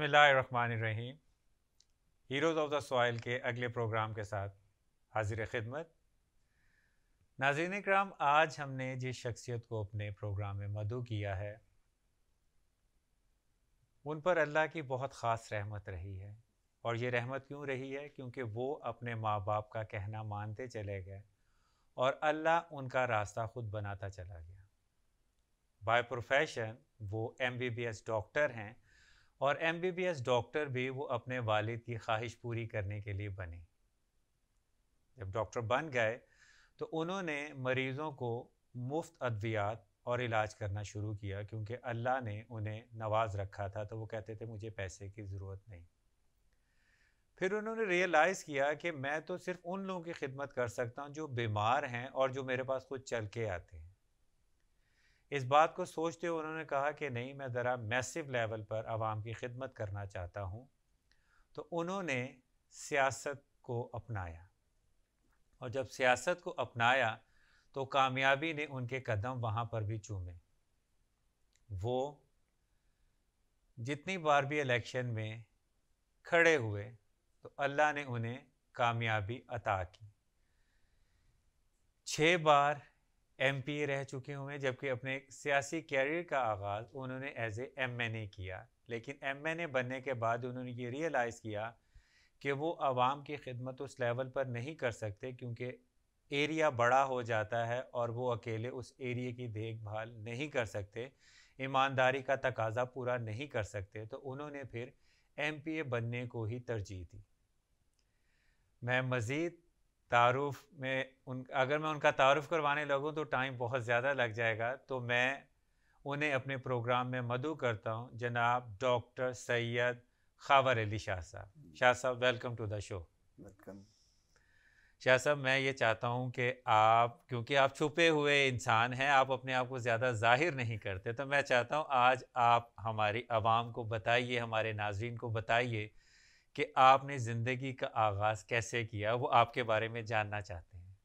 बिसमीम heroes of the soil के अगले प्रोग्राम के साथ हाजिर खिदमत नाजीन कराम आज हमने जिस शख्सियत को अपने प्रोग्राम में मदू किया है उन पर अल्लाह की बहुत ख़ास रहमत रही है और ये रहमत क्यों रही है क्योंकि वो अपने माँ बाप का कहना मानते चले गए और अल्लाह उनका रास्ता ख़ुद बनाता चला गया बाय प्रोफेशन वो M B B S doctor हैं और M B B S doctor भी वो अपने वालिद की ख्वाहिश पूरी करने के लिए बने जब डॉक्टर बन गए तो उन्होंने मरीज़ों को मुफ्त अद्वियात और इलाज करना शुरू किया क्योंकि अल्लाह ने उन्हें नवाज रखा था तो वो कहते थे मुझे पैसे की ज़रूरत नहीं फिर उन्होंने रियलाइज़ किया कि मैं तो सिर्फ उन लोगों की खिदमत कर सकता हूँ जो बीमार हैं और जो मेरे पास खुद चल के आते हैं इस बात को सोचते हुए उन्होंने कहा कि नहीं मैं ज़रा मैसिव लेवल पर आवाम की खिदमत करना चाहता हूँ तो उन्होंने सियासत को अपनाया और जब सियासत को अपनाया तो कामयाबी ने उनके कदम वहाँ पर भी चूमे वो जितनी बार भी इलेक्शन में खड़े हुए तो अल्लाह ने उन्हें कामयाबी अता की छः बार एम रह चुके हुए हैं जबकि अपने सियासी कैरियर का आगाज़ उन्होंने एज ए एम किया लेकिन एम बनने के बाद उन्होंने ये रियलाइज़ किया कि वो आवाम की खिदमत उस लेवल पर नहीं कर सकते क्योंकि एरिया बड़ा हो जाता है और वो अकेले उस एरिए की देखभाल नहीं कर सकते ईमानदारी का तकाजा पूरा नहीं कर सकते तो उन्होंने फिर एम बनने को ही तरजीह दी मैं मज़ीद तारुफ में उन अगर मैं उनका तारुफ करवाने लगूँ तो टाइम बहुत ज़्यादा लग जाएगा तो मैं उन्हें अपने प्रोग्राम में मधु करता हूँ जनाब डॉक्टर सैयद खावर अली शाह साहब शाह साहब welcome to the show welcome Shah साहब मैं ये चाहता हूँ कि आप क्योंकि आप छुपे हुए इंसान हैं आप अपने आप को ज़्यादा जाहिर नहीं करते तो मैं चाहता हूँ आज आप हमारी आवाम को बताइए हमारे नाजरन को बताइए कि आपने ज़िंदगी का आगाज़ कैसे किया वो आपके बारे में जानना चाहते हैं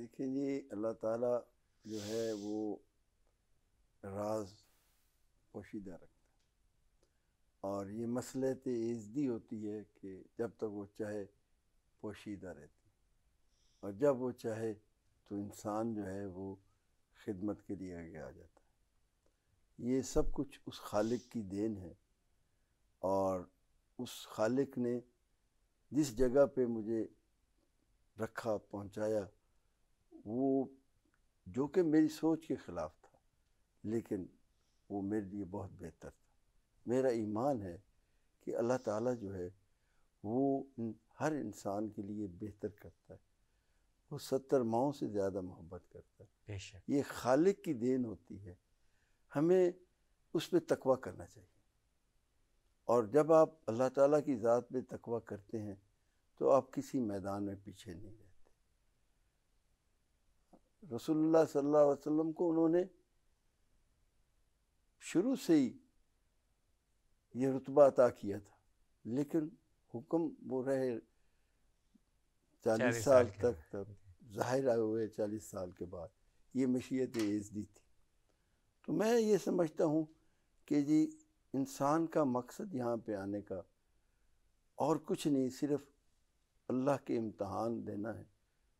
देखिए जी अल्लाह ताला जो है वो राज पोशीदा रखता है और ये मसले तो ऐजदी होती है कि जब तक वो चाहे पोशीदा रहती है और जब वो चाहे तो इंसान जो है वो खिदमत के लिए आगे आ जाता है ये सब कुछ उस खालिक की देन है और उस खालिक ने जिस जगह पे मुझे रखा पहुंचाया वो जो कि मेरी सोच के ख़िलाफ़ था लेकिन वो मेरे लिए बहुत बेहतर था मेरा ईमान है कि अल्लाह ताला जो है वो हर इंसान के लिए बेहतर करता है वो सत्तर माओ से ज़्यादा मोहब्बत करता है ये खालिक की देन होती है हमें उस पर तकवा करना चाहिए और जब आप अल्लाह ताला की ज़ात में तकवा करते हैं तो आप किसी मैदान में पीछे नहीं रहते रसोल्ला सल्ला वसम को उन्होंने शुरू से ही ये रुतबा अता किया था लेकिन हुक्म वो रहे चालीस साल तक तक ज़ाहिर आए हुए चालीस साल के बाद ये मशीयत एजदी थी तो मैं ये समझता हूँ कि जी इंसान का मकसद यहाँ पे आने का और कुछ नहीं सिर्फ अल्लाह के इम्तहान देना है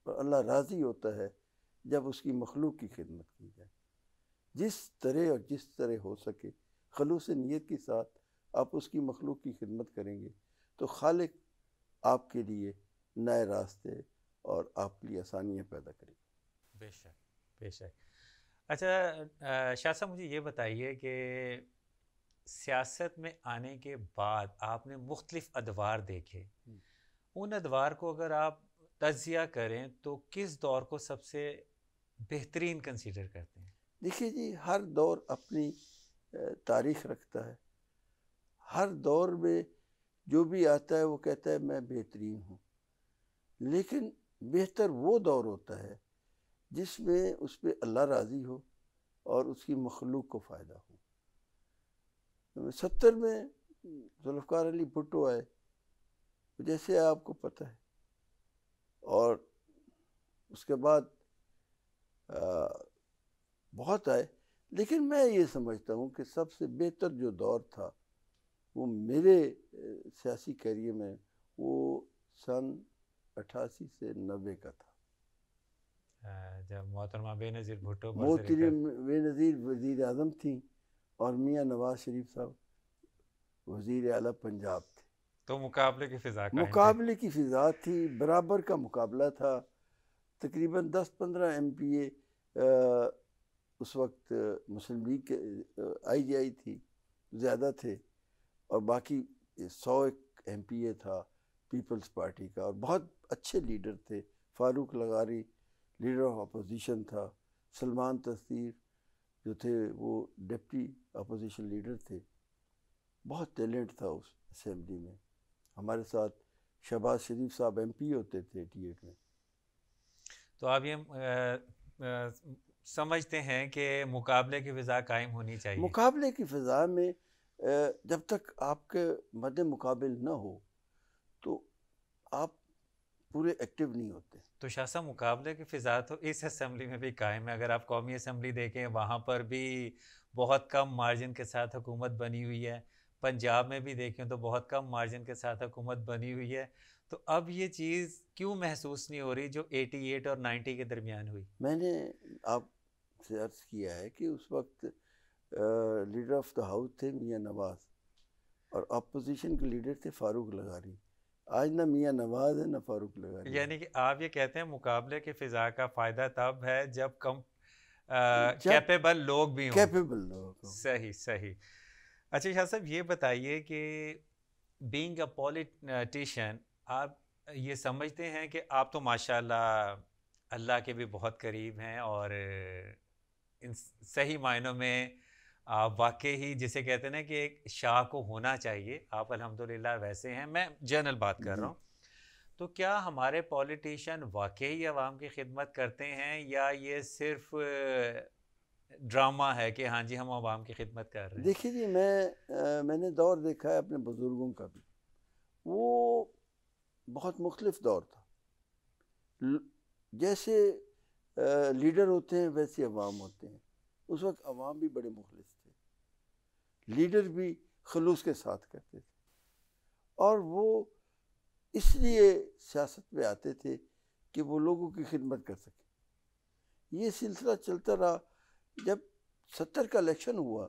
और अल्लाह राज़ी होता है जब उसकी मखलूक की खिदमत की जाए जिस तरह और जिस तरह हो सके खलूस नीयत के साथ आप उसकी मखलूक की खिदमत करेंगे तो खालिक आपके लिए नए रास्ते और आपके लिए आसानियाँ पैदा करेंगे बेशक बेशक अच्छा शाह साहब मुझे ये बताइए कि सियासत में आने के बाद आपने मुख्तलिफ अदवार देखे हम्म। उन अदवार को अगर आप तजिया करें तो किस दौर को सबसे बेहतरीन कंसिडर करते हैं देखिए जी हर दौर अपनी तारीख रखता है हर दौर में जो भी आता है वो कहता है मैं बेहतरीन हूँ लेकिन बेहतर वो दौर होता है जिसमें उस पर अल्लाह राज़ी हो और उसकी मखलूक को फ़ायदा हो सत्तर में जुल्फ़ार अली भुट्टो आए तो जैसे आपको पता है और उसके बाद आ, बहुत आए लेकिन मैं ये समझता हूँ कि सबसे बेहतर जो दौर था वो मेरे सियासी करियर में वो सन अठासी से नबे का था जब मोहतरमा बेनज़ीर भुट्टो मोहतरी बेनज़ीर वजीर अजम थी और मियाँ नवाज शरीफ साहब वजीर अला पंजाब थे तो मुकाबले की फिजा मुकाबले की फिजा थी बराबर का मुकाबला था तकरीबन दस पंद्रह एम पी ए उस वक्त मुस्लिम लीग के आई जी आई थी ज़्यादा थे और बाकी सौ एक एम पी ए था पीपल्स पार्टी का और बहुत अच्छे लीडर थे फारूक लगारी लीडर ऑफ अपोजिशन था सलमान तस्तीर जो थे वो डिप्टी अपोजिशन लीडर थे बहुत टैलेंट था उस असम्बली में हमारे साथ शहबाज शरीफ साहब एमपी होते थे टी एट में तो आप ये समझते हैं कि मुकाबले की फ़िज़ा कायम होनी चाहिए मुकाबले की फ़िज़ा में जब तक आपके मद मुकाबल ना हो तो आप पूरे एक्टिव नहीं होते तो शासा मुकाबले की फिजा तो इस असम्बली में भी कायम है अगर आप कौमी असम्बली देखें वहाँ पर भी बहुत कम मार्जिन के साथ हुकूमत बनी हुई है पंजाब में भी देखें तो बहुत कम मार्जिन के साथ हुकूमत बनी हुई है तो अब ये चीज़ क्यों महसूस नहीं हो रही जो 88 और 90 के दरमियान हुई मैंने आप से अर्ज़ किया है कि उस वक्त लीडर ऑफ द हाउस थे मियाँ नवाज़ और अपोजिशन के लीडर थे फारूक लगारी आज ना मियाँ नवाज है ना फारूक लगा यानी कि आप ये कहते हैं मुकाबले के फ़िज़ा का फ़ायदा तब है जब कम कैपेबल लोग भी कैपेबल लोग सही सही अच्छा शाह साहब ये बताइए कि बींग अ पॉलिटिशन आप ये समझते हैं कि आप तो माशाल्लाह अल्लाह के भी बहुत करीब हैं और इन सही मायनों में आप वाकई ही जिसे कहते हैं ना कि एक शाह को होना चाहिए आप अल्हम्दुलिल्लाह वैसे हैं मैं जनरल बात कर रहा हूँ तो क्या हमारे पॉलिटिशियन वाकई आवाम की खिदमत करते हैं या ये सिर्फ ड्रामा है कि हाँ जी हम आवाम की खिदमत कर रहे हैं देखिए जी मैं आ, मैंने दौर देखा है अपने बुज़ुर्गों का भी वो बहुत मुख्तलिफ दौर था जैसे आ, लीडर होते हैं वैसे अवाम होते हैं उस वक्त अवाम भी बड़े मुखलिस लीडर भी खलूस के साथ करते थे और वो इसलिए सियासत में आते थे कि वो लोगों की खिदमत कर सके ये सिलसिला चलता रहा जब सत्तर का इलेक्शन हुआ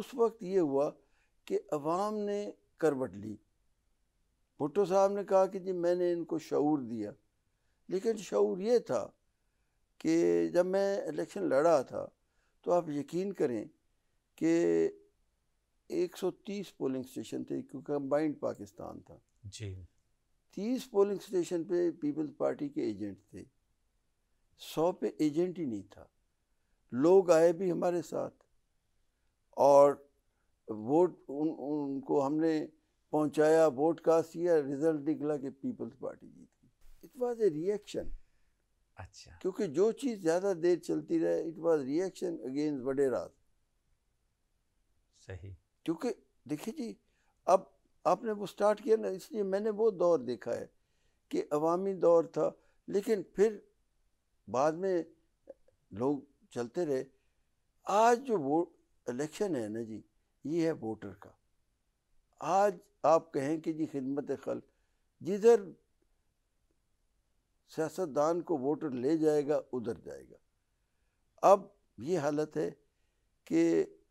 उस वक्त ये हुआ कि अवाम ने करवट ली भुट्टो साहब ने कहा कि जी मैंने इनको शूर दिया लेकिन शूर ये था कि जब मैं इलेक्शन लड़ा था तो आप यकीन करें कि 130 पोलिंग स्टेशन थे क्योंकि कंबाइंड पाकिस्तान था जी तीस पोलिंग स्टेशन पे पीपल्स पार्टी के एजेंट थे सौ पे एजेंट ही नहीं था लोग आए भी हमारे साथ और वोट उन, उनको हमने पहुंचाया वोट कास्ट किया रिजल्ट निकला कि पीपल्स पार्टी जीत गई इट वाज ए रिएक्शन अच्छा क्योंकि जो चीज़ ज़्यादा देर चलती रहे इट वाज रिएक्शन अगेंस्ट वडेराज सही क्योंकि देखिए जी अब आपने वो स्टार्ट किया ना इसलिए मैंने वो दौर देखा है कि अवामी दौर था लेकिन फिर बाद में लोग चलते रहे आज जो वो इलेक्शन है ना जी ये है वोटर का आज आप कहें कि जी खिदमत खल जिधर सियासतदान को वोटर ले जाएगा उधर जाएगा अब ये हालत है कि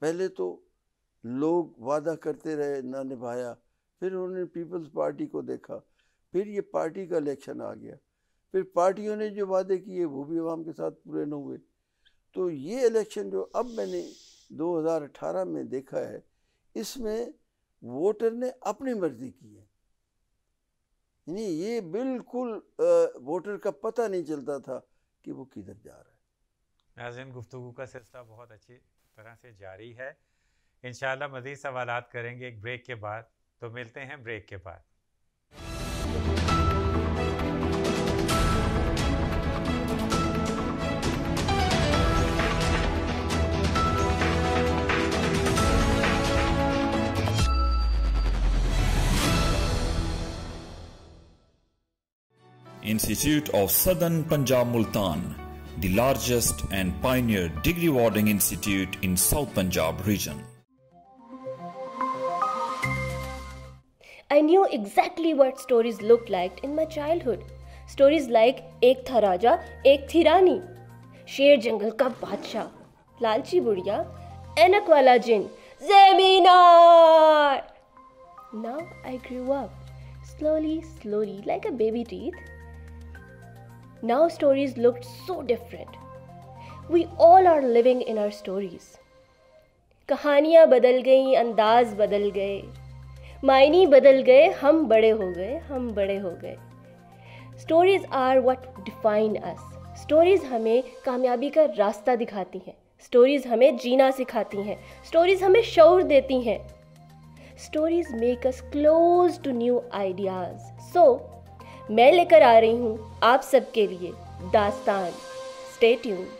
पहले तो लोग वादा करते रहे ना निभाया फिर उन्होंने पीपल्स पार्टी को देखा फिर ये पार्टी का इलेक्शन आ गया फिर पार्टियों ने जो वादे किए वो भी आवाम के साथ पूरे न हुए तो ये इलेक्शन जो अब मैंने 2018 में देखा है इसमें वोटर ने अपनी मर्ज़ी की है यानी ये बिल्कुल वोटर का पता नहीं चलता था कि वो किधर जा रहा है नाजिन गुफ्तु का सिलसिला बहुत अच्छी तरह से जारी है इन मज़ीद सवाल करेंगे एक ब्रेक के बाद तो मिलते हैं ब्रेक के बाद Institute of Southern Punjab Multan, the largest and pioneer degree awarding institute in South Punjab region. I knew exactly what stories looked like in my childhood. Stories like Ek Tha Raja, Ek Thi Rani, Sher Jungle Ka Badshah, Lalchi Budiya, Anak Wala Zeminar. Now I grew up, slowly, slowly, like a baby teeth. Now stories looked so different. We all are living in our stories. कहानियाँ बदल गई अंदाज बदल गए मायने बदल गए हम बड़े हो गए हम बड़े हो गए stories are what define us stories हमें कामयाबी का रास्ता दिखाती हैं स्टोरीज़ हमें जीना सिखाती हैं स्टोरीज़ हमें शौर देती हैं stories make us close to new ideas so मैं लेकर आ रही हूँ आप सबके लिए दास्तान stay tuned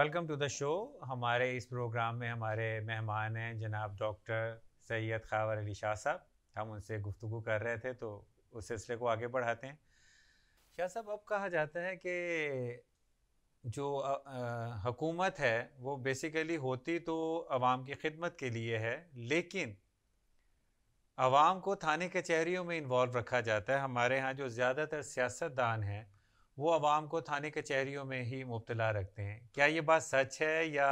welcome to the show हमारे इस प्रोग्राम में हमारे मेहमान हैं जनाब डॉक्टर सैयद खावर अली शाह साहब हम उनसे गुफ्तु कर रहे थे तो उस सिलसिले को आगे बढ़ाते हैं शाह साहब अब कहा जाता है कि जो हकूमत है वो बेसिकली होती तो आवाम की खिदमत के लिए है लेकिन आवाम को थाने कचहरीों में इन्वॉल्व रखा जाता है हमारे यहाँ जो ज़्यादातर सियासतदान हैं वो आवाम को थाने कचहरीों में ही मुबतला रखते हैं क्या ये बात सच है या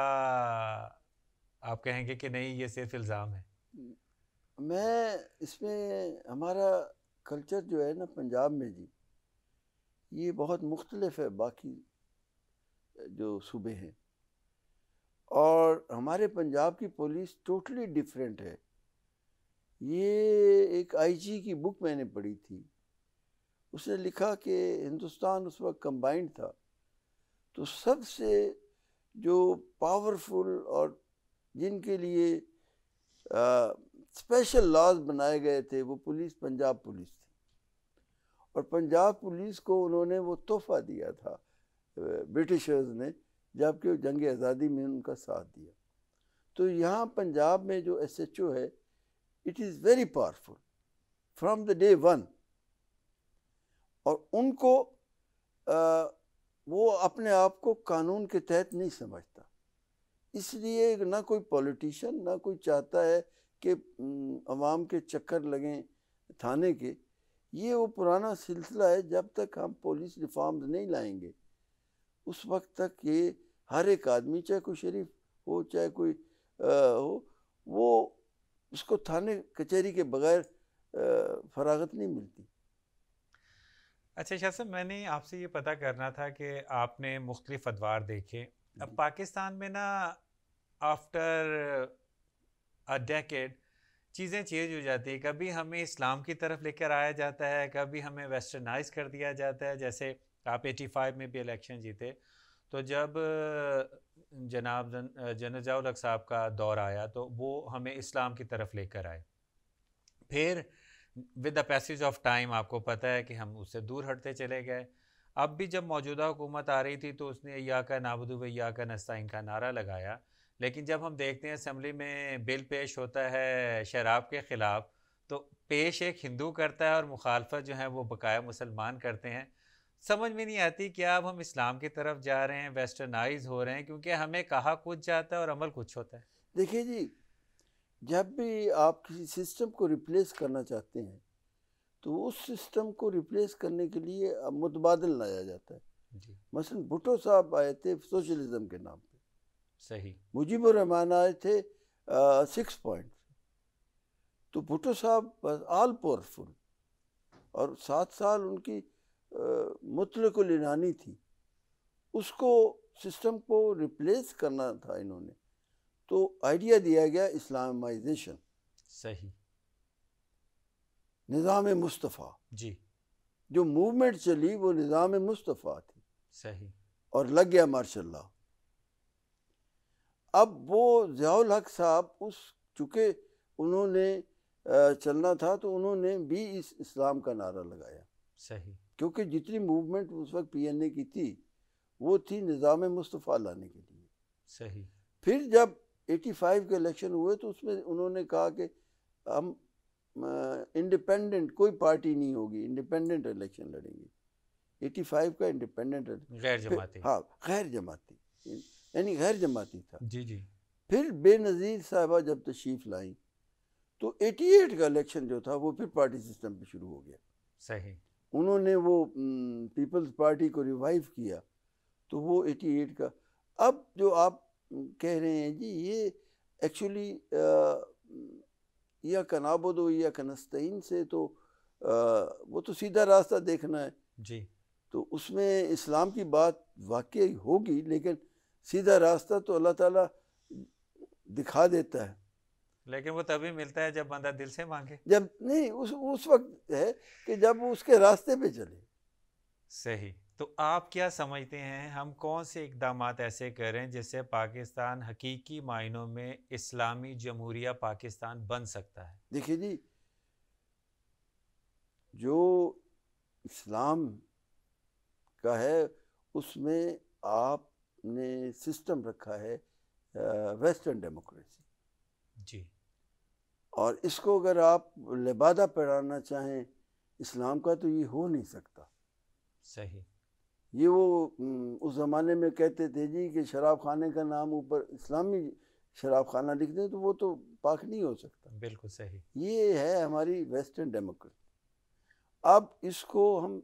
आप कहेंगे कि नहीं ये सिर्फ इल्ज़ाम है मैं इसमें हमारा कल्चर जो है ना पंजाब में जी ये बहुत मुख्तलफ है बाकी जो सूबे हैं और हमारे पंजाब की पुलिस टोटली डिफरेंट है ये एक आईजी की बुक मैंने पढ़ी थी उसने लिखा कि हिंदुस्तान उस वक्त कंबाइंड था तो सबसे जो पावरफुल और जिनके लिए स्पेशल लॉज बनाए गए थे वो पुलिस पंजाब पुलिस थी और पंजाब पुलिस को उन्होंने वो तोहफा दिया था ब्रिटिशर्स ने जबकि जंग आज़ादी में उनका साथ दिया तो यहाँ पंजाब में जो एस एच ओ है it is very powerful from the day one और उनको आ, वो अपने आप को कानून के तहत नहीं समझता इसलिए ना कोई पॉलिटिशियन ना कोई चाहता है कि आवाम के चक्कर लगें थाने के ये वो पुराना सिलसिला है जब तक हम पुलिस रिफॉर्म नहीं लाएंगे उस वक्त तक ये हर एक आदमी चाहे कोई शरीफ हो चाहे कोई आ, हो वो उसको थाने कचहरी के बगैर फरागत नहीं मिलती अच्छा शाह साहब मैंने आपसे ये पता करना था कि आपने मुख्तलिफ अदवार देखे अब पाकिस्तान में ना आफ्टर अ डेकेड चीज़ें चेंज हो जाती है कभी हमें इस्लाम की तरफ लेकर आया जाता है कभी हमें वेस्टर्नाइज कर दिया जाता है जैसे आप 85 में भी इलेक्शन जीते तो जब जनाब जनजाउल साहब का दौर आया तो वो हमें इस्लाम की तरफ लेकर आए फिर with the passage of time आपको पता है कि हम उससे दूर हटते चले गए अब भी जब मौजूदा हुकूमत आ रही थी तो उसने या का नाबदू व या का नस्ताइन का नारा लगाया लेकिन जब हम देखते हैं असम्बली में बिल पेश होता है शराब के ख़िलाफ़ तो पेश एक हिंदू करता है और मुखालफत जो है वो बकाया मुसलमान करते हैं समझ में नहीं आती क्या अब हम इस्लाम की तरफ जा रहे हैं वेस्टर्नाइज हो रहे हैं क्योंकि हमें कहा कुछ जाता है और अमल कुछ होता है देखिए जी जब भी आप किसी सिस्टम को रिप्लेस करना चाहते हैं तो उस सिस्टम को रिप्लेस करने के लिए मुतबादल लाया जाता है मसलन भुटो साहब आए थे सोशलिज्म के नाम पे सही मुजीब रहमान आए थे सिक्स पॉइंट तो भुटो साहब आल पावरफुल और सात साल उनकी मुतलकुल लिनानी थी उसको सिस्टम को रिप्लेस करना था इन्होंने तो आइडिया दिया गया इस्लामाइजेशन सही निज़ाम मुस्तफ़ा जी जो मूवमेंट चली वो निज़ाम मुस्तफ़ा थी सही और लग गया माशा अब वो जयाल हक साहब उस चूँकि उन्होंने चलना था तो उन्होंने भी इस इस्लाम का नारा लगाया सही क्योंकि जितनी मूवमेंट उस वक्त पीएनए की थी वो थी निज़ाम मुस्तफ़ा लाने के लिए सही फिर जब 85 के इलेक्शन हुए तो उसमें उन्होंने कहा कि हम इंडिपेंडेंट कोई पार्टी नहीं होगी इंडिपेंडेंट इलेक्शन लड़ेंगे 85 का इंडिपेंडेंट गैर जमाती हाँ गैर जमाती यानी गैर जमाती था जी जी फिर बेनज़ीर साहबा जब तशरीफ़ लाई तो 88 का इलेक्शन जो था वो फिर पार्टी सिस्टम पे शुरू हो गया सही उन्होंने वो पीपल्स पार्टी को रिवाइव किया तो वो 88 का अब जो आप कह रहे हैं जी ये एक्चुअली या कनाबोदो या कनस्तैन से तो आ, वो तो सीधा रास्ता देखना है जी तो उसमें इस्लाम की बात वाकई होगी लेकिन सीधा रास्ता तो अल्लाह ताला दिखा देता है लेकिन वो तभी मिलता है जब बंदा दिल से मांगे जब नहीं उस उस वक्त है कि जब उसके रास्ते पे चले सही तो आप क्या समझते हैं हम कौन से इकदाम ऐसे करें जिससे पाकिस्तान हकीकी मायनों में इस्लामी जमहूरिया पाकिस्तान बन सकता है देखिए जी जो इस्लाम का है उसमें आपने सिस्टम रखा है वेस्टर्न डेमोक्रेसी जी और इसको अगर आप लिबादा पढ़ाना चाहें इस्लाम का तो ये हो नहीं सकता सही ये वो उस ज़माने में कहते थे जी कि शराब खाने का नाम ऊपर इस्लामी शराब खाना लिख दें तो वो तो पाक नहीं हो सकता बिल्कुल सही ये है हमारी वेस्टर्न डेमोक्रेसी अब इसको हम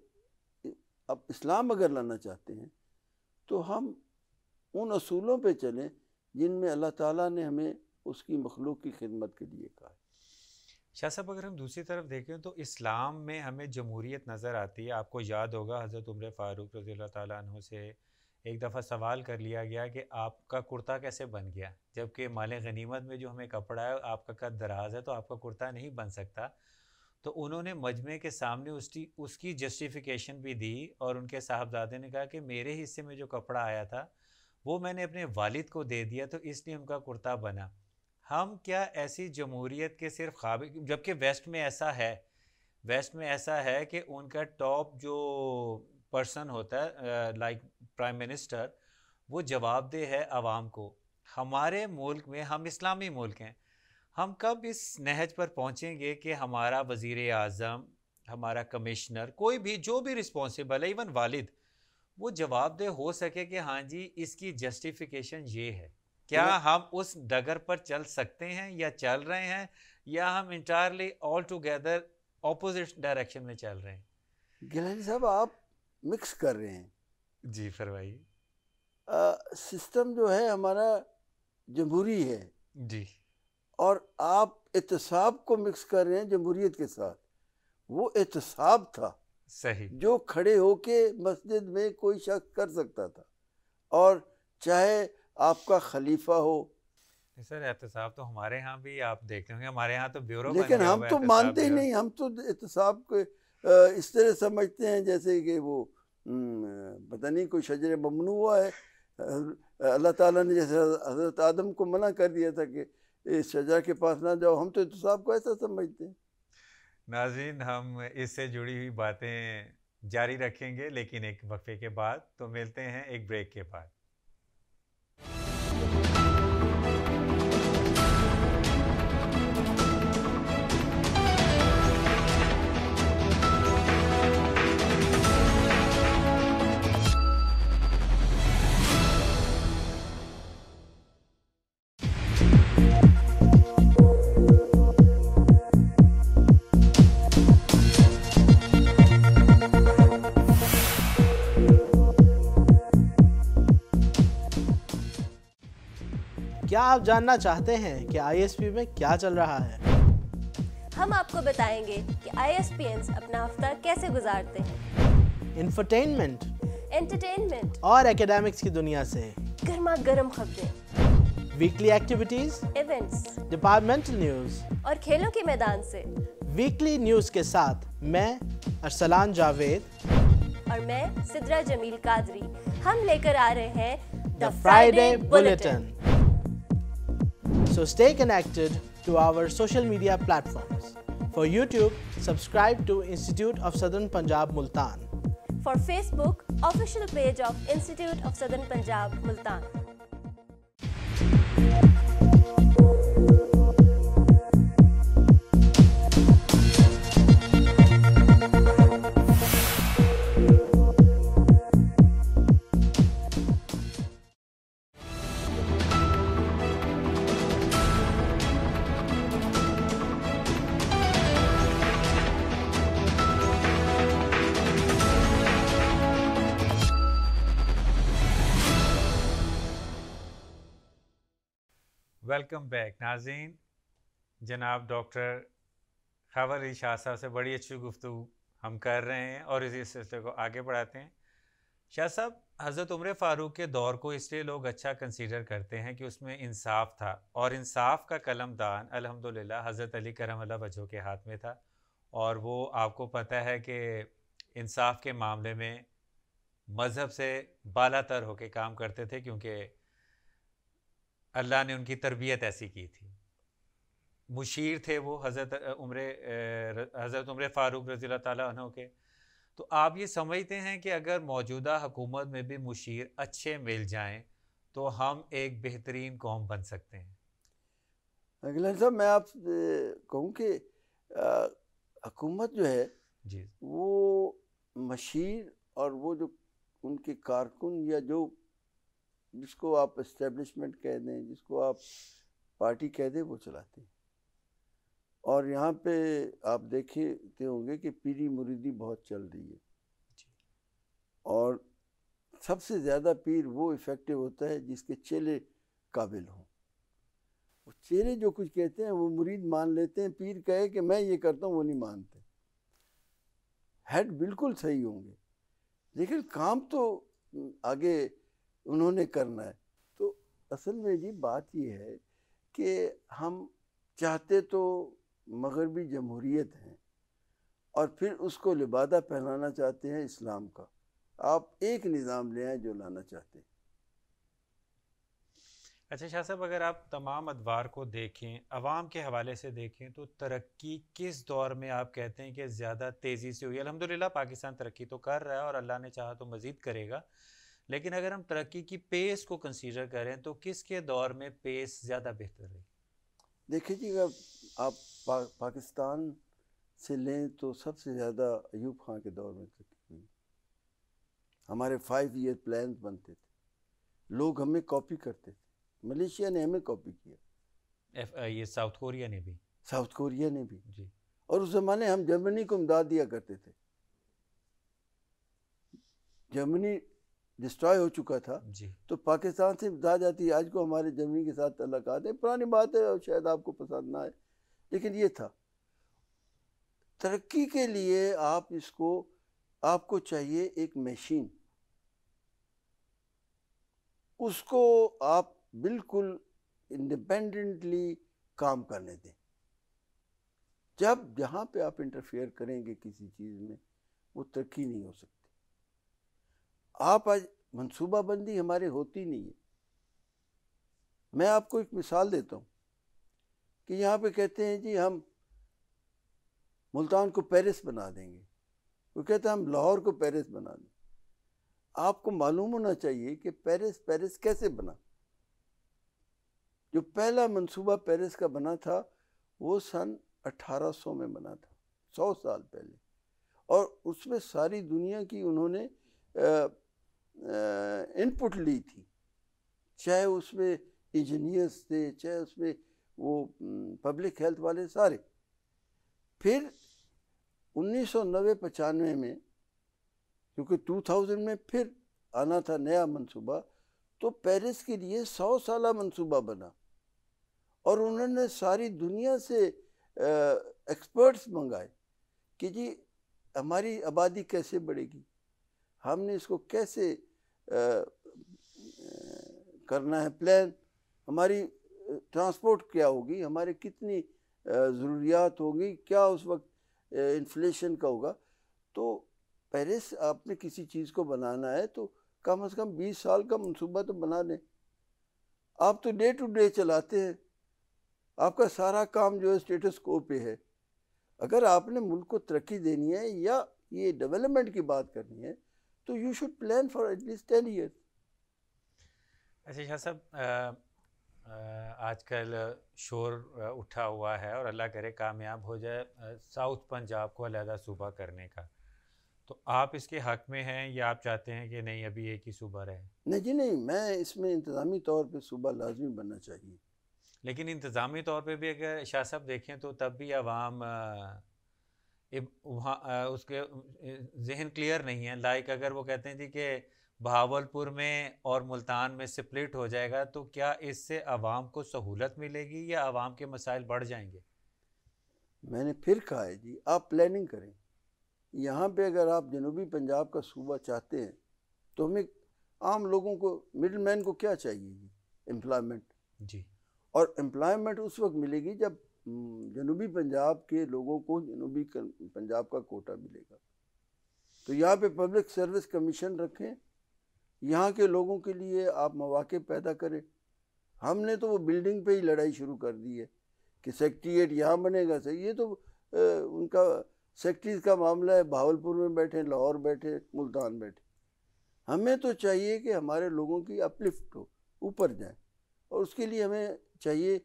अब इस्लाम अगर लाना चाहते हैं तो हम उन असूलों पे चलें जिनमें अल्लाह ताला ने हमें उसकी मखलूक की खिदमत के लिए कहा है शाह साहब अगर हम दूसरी तरफ देखें तो इस्लाम में हमें जमहूरीत नज़र आती है आपको याद होगा हज़रत उम्र फ़ारूक रज़ी तु से एक दफ़ा सवाल कर लिया गया कि आपका कुर्ता कैसे बन गया जबकि माल गनीमत में जो हमें कपड़ा है आपका कद दराज है तो आपका कुर्ता नहीं बन सकता तो उन्होंने मजमे के सामने उसकी उसकी जस्टिफिकेशन भी दी और उनके साहबजादे ने कहा कि मेरे हिस्से में जो कपड़ा आया था वो मैंने अपने वालिद को दे दिया तो इसलिए उनका कुर्ता बना हम क्या ऐसी जमहूरीत के सिर्फ खाब जबकि वेस्ट में ऐसा है वेस्ट में ऐसा है कि उनका टॉप जो पर्सन होता है लाइक प्राइम मिनिस्टर वो जवाबदेह है आवाम को हमारे मुल्क में हम इस्लामी मुल्क हैं हम कब इस नहज पर पहुँचेंगे कि हमारा वज़ी अजम हमारा कमिश्नर कोई भी जो भी रिस्पॉन्सिबल है इवन वालिद वो जवाबदेह हो सके कि हाँ जी इसकी जस्टिफिकेशन ये है क्या तो हम उस डगर पर चल सकते हैं या चल रहे हैं या हम entirely all together opposite direction में चल रहे हैं गिलानी साहब आप मिक्स कर रहे हैं जी फरमाइए सिस्टम जो है हमारा जमहूरी है जी और आप एहतसाब को मिक्स कर रहे हैं जमहूरीत के साथ वो एहतसाब था सही जो खड़े होके मस्जिद में कोई शख्स कर सकता था और चाहे आपका खलीफा हो सर एहतसाब तो हमारे यहाँ भी आप देखते होंगे हमारे यहाँ तो ब्यूरो लेकिन हम तो मानते ही नहीं हम तो एहतसाब को इस तरह समझते हैं जैसे कि वो पता नहीं कोई शजर ममनू हुआ है अल्लाह ताला ने जैसे हज़रत आदम को मना कर दिया था कि इस शजरा के पास ना जाओ हम तो एहतसाब को ऐसा समझते हैं नाजीन हम इससे जुड़ी हुई बातें जारी रखेंगे लेकिन एक वक्फे के बाद तो मिलते हैं एक ब्रेक के बाद क्या आप जानना चाहते हैं कि आई में क्या चल रहा है हम आपको बताएंगे कि आई अपना हफ्ता कैसे गुजारते हैं इंफरटेनमेंट एंटरटेनमेंट और एकेडमिक्स की दुनिया से गर्मा गर्म खबरें weekly activities events departmental news और खेलों के मैदान से वीकली न्यूज के साथ मैं अरसलान जावेद और मैं सिद्रा जमील कादरी हम लेकर आ रहे हैं the Friday bulletin So stay connected to our social media platforms. For YouTube, subscribe to Institute of Southern Punjab Multan. For Facebook, official page of Institute of Southern Punjab Multan. Welcome back नाजीन जनाब doctor खबर अली शाह साहब से बड़ी अच्छी गुफ्तु हम कर रहे हैं और इसी सिलसिले को आगे बढ़ाते हैं शाह साहब हज़रत उम्र फ़ारूक के दौर को इसलिए लोग अच्छा कंसीडर करते हैं कि उसमें इंसाफ था और इंसाफ का कलम दान अलहमदिल्ला हज़रत अली करम वजह के हाथ में था और वो आपको पता है कि इंसाफ के मामले में मज़हब से बाला तर होकर काम करते थे क्योंकि अल्लाह ने उनकी तरबियत ऐसी की थी मुशीर थे वो हज़रत उम्र हज़रत उम्र फ़ारूक रज़ी तु के तो आप ये समझते हैं कि अगर मौजूदा हुकूमत में भी मुशीर अच्छे मिल जाएं तो हम एक बेहतरीन कौम बन सकते हैं अगलन साहब मैं आप कहूँ कि हकूमत जो है जी वो मशीर और वो जो उनके कारकुन या जो जिसको आप इस्टेब्लिशमेंट कह दें जिसको आप पार्टी कह दें वो चलाते हैं और यहाँ पे आप देखते होंगे कि पीरी मुरीदी बहुत चल रही है और सबसे ज़्यादा पीर वो इफ़ेक्टिव होता है जिसके चेले काबिल हों चेले जो कुछ कहते हैं वो मुरीद मान लेते हैं पीर कहे कि मैं ये करता हूँ वो नहीं मानते हेड बिल्कुल सही होंगे लेकिन काम तो आगे उन्होंने करना है तो असल में जी बात यह है कि हम चाहते तो मगरबी जमहूरीत हैं और फिर उसको लिबादा पहनाना चाहते हैं इस्लाम का आप एक निज़ाम ले आए जो लाना चाहते हैं अच्छा शाह साहब अगर आप तमाम अदवार को देखें अवाम के हवाले से देखें तो तरक्की किस दौर में आप कहते हैं कि ज़्यादा तेज़ी से हुई अलहमदिल्ला पाकिस्तान तरक्की तो कर रहा है और अल्लाह ने चाहा तो मज़ीद करेगा लेकिन अगर हम तरक्की की पेस को कंसीडर करें तो किसके दौर में पेस ज़्यादा बेहतर रही देखिए जी अगर आप पा, पाकिस्तान से लें तो सबसे ज़्यादा अयूब खां के दौर में तरक्की हुई हमारे फाइव ईयर प्लान बनते थे लोग हमें कॉपी करते थे मलेशिया ने हमें कॉपी किया एफ, ये साउथ कोरिया ने भी साउथ कोरिया ने भी जी और उस ज़माने हम जर्मनी को इमदाद दिया करते थे जर्मनी डिस्ट्रॉय हो चुका था तो पाकिस्तान से बता जाती है आज को हमारे जमीन के साथ तलाकात है पुरानी बात है और शायद आपको पसंद ना आए लेकिन ये था तरक्की के लिए आप इसको आपको चाहिए एक मशीन उसको आप बिल्कुल इंडिपेंडेंटली काम करने दें जब जहाँ पे आप इंटरफेयर करेंगे किसी चीज़ में वो तरक्की नहीं हो सकती आप आज मनसूबा बंदी हमारे होती नहीं है मैं आपको एक मिसाल देता हूँ कि यहाँ पे कहते हैं जी हम मुल्तान को पेरिस बना देंगे वो कहते हैं हम लाहौर को पेरिस बना दें आपको मालूम होना चाहिए कि पेरिस पेरिस कैसे बना जो पहला मंसूबा पेरिस का बना था वो सन 1800 में बना था 100 साल पहले और उसमें सारी दुनिया की उन्होंने इनपुट ली थी चाहे उसमें इंजीनियर्स थे चाहे उसमें वो पब्लिक हेल्थ वाले सारे फिर उन्नीस सौ नब्बे पचानवे में क्योंकि 2000 में फिर आना था नया मंसूबा तो पेरिस के लिए सौ साल मंसूबा बना और उन्होंने सारी दुनिया से एक्सपर्ट्स मंगाए कि जी हमारी आबादी कैसे बढ़ेगी हमने इसको कैसे करना है प्लान हमारी ट्रांसपोर्ट क्या होगी हमारे कितनी ज़रूरियात होगी क्या उस वक्त इन्फ्लेशन का होगा तो पहले से आपने किसी चीज़ को बनाना है तो कम से कम बीस साल का मनसूबा तो बना लें आप तो डे टू डे चलाते हैं आपका सारा काम जो है स्टेटस को पे है अगर आपने मुल्क को तरक्की देनी है या ये डेवलपमेंट की बात करनी है तो you should plan for at least ten years अच्छा शाह साहब आजकल शोर उठा हुआ है और अल्लाह करे कामयाब हो जाए साउथ पंजाब को अलहदा सूबा करने का तो आप इसके हक में हैं या आप चाहते हैं कि नहीं अभी एक ही सूबा रहे नहीं जी नहीं मैं इसमें इंतज़ामी तौर पे सूबा लाजमी बनना चाहिए लेकिन इंतज़ामी तौर पे भी अगर शाह साहब देखें तो तब भी आवाम वहाँ उसके जहन क्लियर नहीं है लाइक अगर वो कहते हैं जी कि बहावलपुर में और मुल्तान में स्प्लिट हो जाएगा तो क्या इससे आवाम को सहूलत मिलेगी या आवाम के मसाइल बढ़ जाएंगे मैंने फिर कहा है जी आप प्लानिंग करें यहाँ पे अगर आप जनूबी पंजाब का सूबा चाहते हैं तो हमें आम लोगों को मिडिल मैन को क्या चाहिए जी एम्प्लॉयमेंट जी और एम्प्लॉयमेंट उस वक्त मिलेगी जब हम्म, जनूबी पंजाब के लोगों को जनूबी पंजाब का कोटा मिलेगा तो यहाँ पे पब्लिक सर्विस कमीशन रखें यहाँ के लोगों के लिए आप मौाक़े पैदा करें हमने तो वो बिल्डिंग पे ही लड़ाई शुरू कर दी है कि एट यहाँ बनेगा सही ये तो आ, उनका सेक्ट्रीज का मामला है भावलपुर में बैठे लाहौर बैठे मुल्तान बैठे हमें तो चाहिए कि हमारे लोगों की अपलिफ्ट हो ऊपर जाए और उसके लिए हमें चाहिए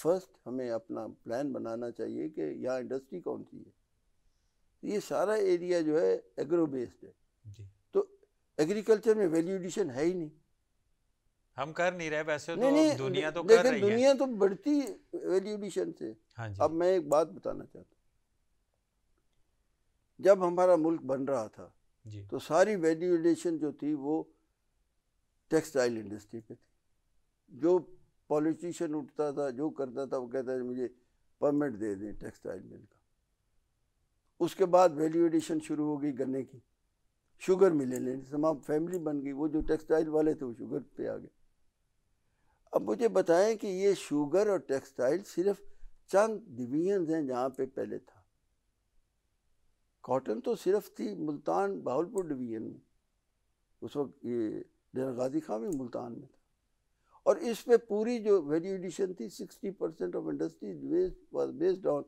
फर्स्ट हमें अपना प्लान बनाना चाहिए कि यहाँ इंडस्ट्री कौन सी है ये सारा एरिया जो है एग्रो बेस्ड है जी। तो एग्रीकल्चर में वैल्यू एडिशन है ही नहीं हम कर नहीं रहे वैसे तो नहीं, तो नहीं, दुनिया तो कर रही दुनिया है। तो बढ़ती वैल्यू एडिशन से हाँ जी। अब मैं एक बात बताना चाहता हूँ जब हमारा मुल्क बन रहा था जी। तो सारी वैल्यू एडिशन जो थी वो टेक्सटाइल इंडस्ट्री पे थी जो पॉलिटिशियन उठता था जो करता था वो कहता था मुझे परमिट दे दें टेक्सटाइल मिल का उसके बाद वैल्यू एडिशन शुरू हो गई गन्ने की शुगर मिले लेने तमाम फैमिली बन गई वो जो टेक्सटाइल वाले थे वो शुगर पे आ गए अब मुझे बताएं कि ये शुगर और टेक्सटाइल सिर्फ चंद डिवीजन हैं जहाँ पे पहले था कॉटन तो सिर्फ थी मुल्तान बाहुलपुर डिवीजन में उस वक्त ये डेरा गाजी खां भी मुल्तान में था और इसमें पूरी जो वैल्यू एडिशन थी 60 percent of industry based on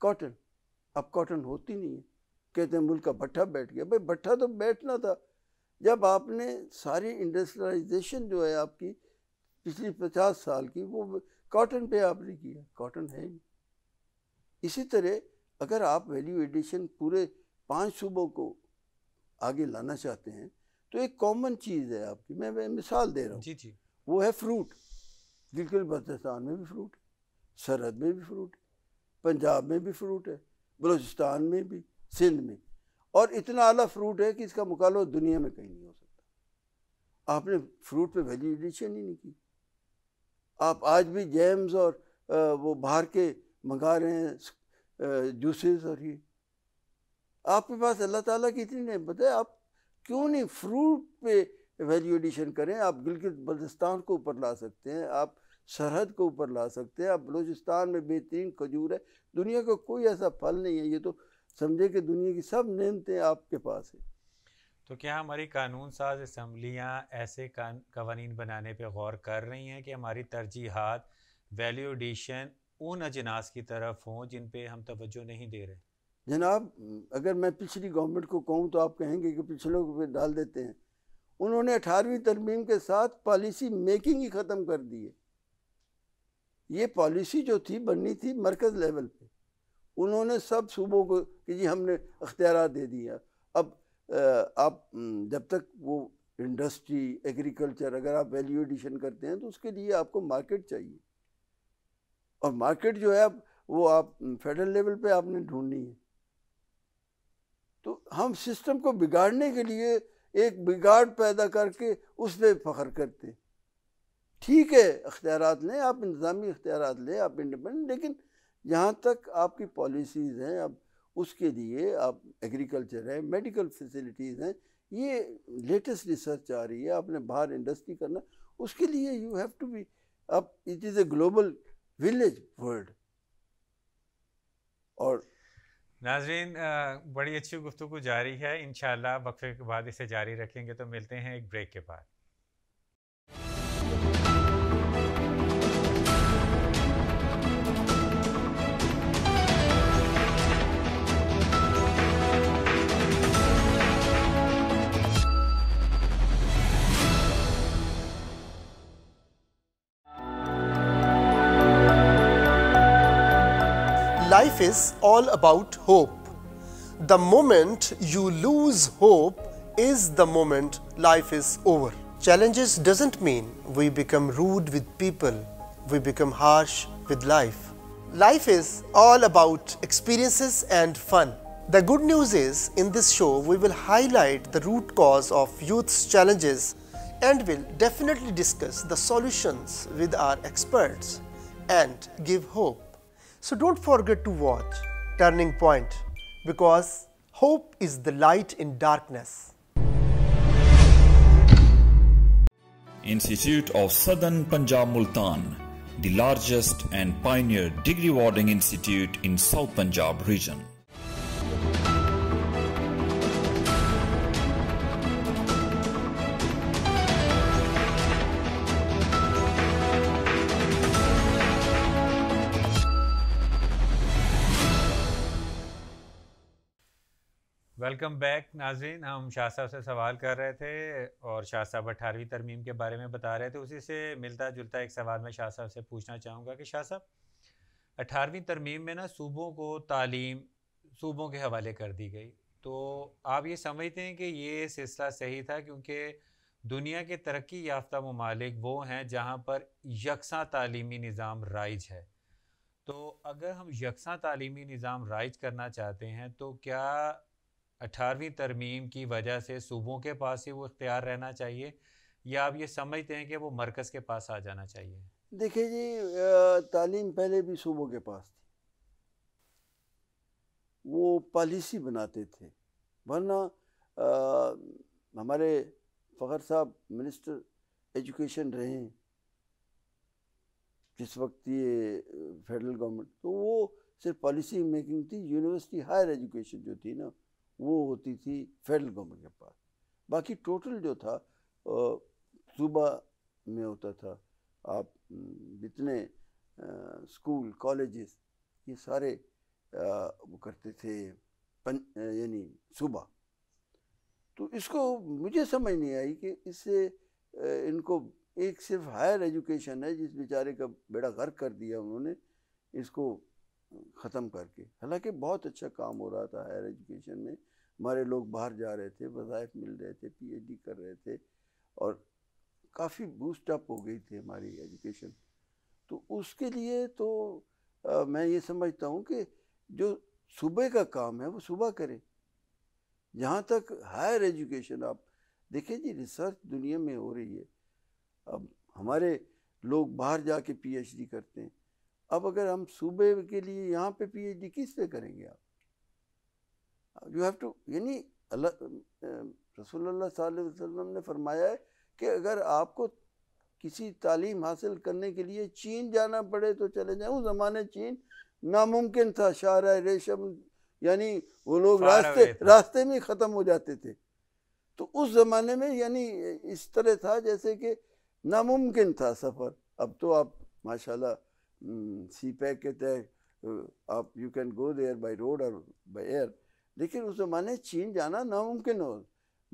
cotton अब कॉटन होती नहीं है कहते हैं मुल्क का भट्ठा बैठ गया भाई भट्ठा तो बैठना था जब आपने सारी इंडस्ट्रियलाइजेशन जो है आपकी पिछली पचास साल की वो कॉटन पे आपने किया कॉटन है ही इसी तरह अगर आप वैल्यू एडिशन पूरे पांच सूबों को आगे लाना चाहते हैं तो एक कॉमन चीज़ है आपकी मैं, मैं मिसाल दे रहा हूँ जी जी वो है फ्रूट बिल्कुल बल्तिस्तान में भी फ्रूट है सरहद में भी फ्रूट है पंजाब में भी फ्रूट है बलूचिस्तान में भी सिंध में और इतना आला फ्रूट है कि इसका मुकाबला दुनिया में कहीं नहीं हो सकता आपने फ्रूट पे वैल्यू एडिशन ही नहीं की आप आज भी जैम्स और वो बाहर के मंगा रहे हैं जूसेस और ये आपके पास अल्लाह ताला की इतनी नहीं बताए आप क्यों नहीं फ्रूट पे वैल्यू एडिशन करें आप गिलगित बल्तिस्तान को ऊपर ला सकते हैं आप सरहद को ऊपर ला सकते हैं आप बलूचिस्तान में बेहतरीन खजूर है दुनिया का को कोई ऐसा फल नहीं है ये तो समझे कि दुनिया की सब नियमतें आपके पास हैं तो क्या हमारी कानून साज इसम्बलियाँ ऐसे कवानीन बनाने पर गौर कर रही हैं कि हमारी तरजीहत वैल्यू एडिशन उन अजनास की तरफ हों जिन पर हम तोज्जो नहीं दे रहे जनाब अगर मैं पिछली गवर्नमेंट को कहूँ तो आप कहेंगे कि पिछले को फिर डाल देते हैं उन्होंने अठारहवीं तरमीम के साथ पॉलिसी मेकिंग ही ख़त्म कर दी है ये पॉलिसी जो थी बननी थी मरकज़ लेवल पे उन्होंने सब सूबों को कि जी हमने अख्तियार दे दिया अब आप जब तक वो इंडस्ट्री एग्रीकल्चर अगर आप वैल्यू एडिशन करते हैं तो उसके लिए आपको मार्केट चाहिए और मार्केट जो है वो आप फेडरल लेवल पे आपने ढूंढनी है तो हम सिस्टम को बिगाड़ने के लिए एक बिगाड़ पैदा करके उस पर फख्र करते ठीक है अख्तियार लें आप इंतज़ामी अख्तियार लें आप इंडिपेंडेंट लेकिन जहाँ तक आपकी पॉलिसीज़ हैं अब उसके लिए आप एग्रीकल्चर हैं मेडिकल फैसिलिटीज़ हैं ये लेटेस्ट रिसर्च आ रही है आपने बाहर इंडस्ट्री करना उसके लिए यू हैव टू बी अब it is a global village world और नाजरीन बड़ी अच्छी गुफ्तु जारी है इन वक्फे के बाद इसे जारी रखेंगे तो मिलते हैं एक ब्रेक के बाद life is all about hope. The moment you lose hope is the moment life is over. Challenges doesn't mean we become rude with people, we become harsh with life. Life is all about experiences and fun. The good news is, in this show, we will highlight the root cause of youth's challenges and will definitely discuss the solutions with our experts and give hope. So don't forget to watch Turning Point because hope is the light in darkness. Institute of Southern Punjab Multan, the largest and pioneer degree awarding institute in South Punjab region. Welcome back नाजिन हम शाह साहब से सवाल कर रहे थे और शाह साहब अठारहवीं तरमीम के बारे में बता रहे थे उसी से मिलता जुलता एक सवाल मैं शाह साहब से पूछना चाहूँगा कि शाह साहब अठारहवीं तरमीम में ना सूबों को तालीम सूबों के हवाले कर दी गई तो आप ये समझते हैं कि ये सिलसिला सही था क्योंकि दुनिया के तरक्की याफ्ता ममालिक वो हैं जहाँ पर यकसा तालीमी निज़ाम राइज है तो अगर हम यकसा तालीमी निज़ाम राइज करना चाहते हैं तो क्या अठारहवीं तरमीम की वजह से सूबों के पास ही वो इख्तियार रहना चाहिए या आप ये समझते हैं कि वो मरकज़ के पास आ जाना चाहिए देखिए जी तालीम पहले भी सूबों के पास थी वो पॉलिसी बनाते थे वरना आ, हमारे फ़खर साहब मिनिस्टर एजुकेशन रहे हैं जिस वक्त ये फेडरल गवर्नमेंट तो वो सिर्फ पॉलिसी मेकिंग थी यूनिवर्सिटी हायर एजुकेशन जो थी ना वो होती थी फेडरल गवर्नमेंट के पास बाकी टोटल जो था सूबा में होता था आप जितने स्कूल कॉलेजेस ये सारे आ, वो करते थे यानी सूबा तो इसको मुझे समझ नहीं आई कि इससे इनको एक सिर्फ हायर एजुकेशन है जिस बेचारे का बेड़ा गर्क कर दिया उन्होंने इसको ख़त्म करके हालांकि बहुत अच्छा काम हो रहा था हायर एजुकेशन में हमारे लोग बाहर जा रहे थे वज़ायफ मिल रहे थे पीएचडी कर रहे थे और काफ़ी बूस्ट अप हो गई थी हमारी एजुकेशन तो उसके लिए तो आ, मैं ये समझता हूँ कि जो सुबह का काम है वो सुबह करें जहाँ तक हायर एजुकेशन आप देखें जी रिसर्च दुनिया में हो रही है अब हमारे लोग बाहर जाके पीएचडी करते हैं अब अगर हम सूबे के लिए यहाँ पे पीएचडी किस पे करेंगे आप यू हैव टू यानी रसोल्ला वसल्लम ने फरमाया है कि अगर आपको किसी तालीम हासिल करने के लिए चीन जाना पड़े तो चले जाए उस ज़माने चीन नामुमकिन था शाहरा रेशम यानी वो लोग रास्ते रास्ते में ख़त्म हो जाते थे तो उस ज़माने में यानी इस तरह था जैसे कि नामुमकिन था सफ़र अब तो आप माशाल्लाह um, hmm, e के तहत है आप you can go there by road और बाय एयर लेकिन उस ज़माने चीन जाना नामुमकिन हो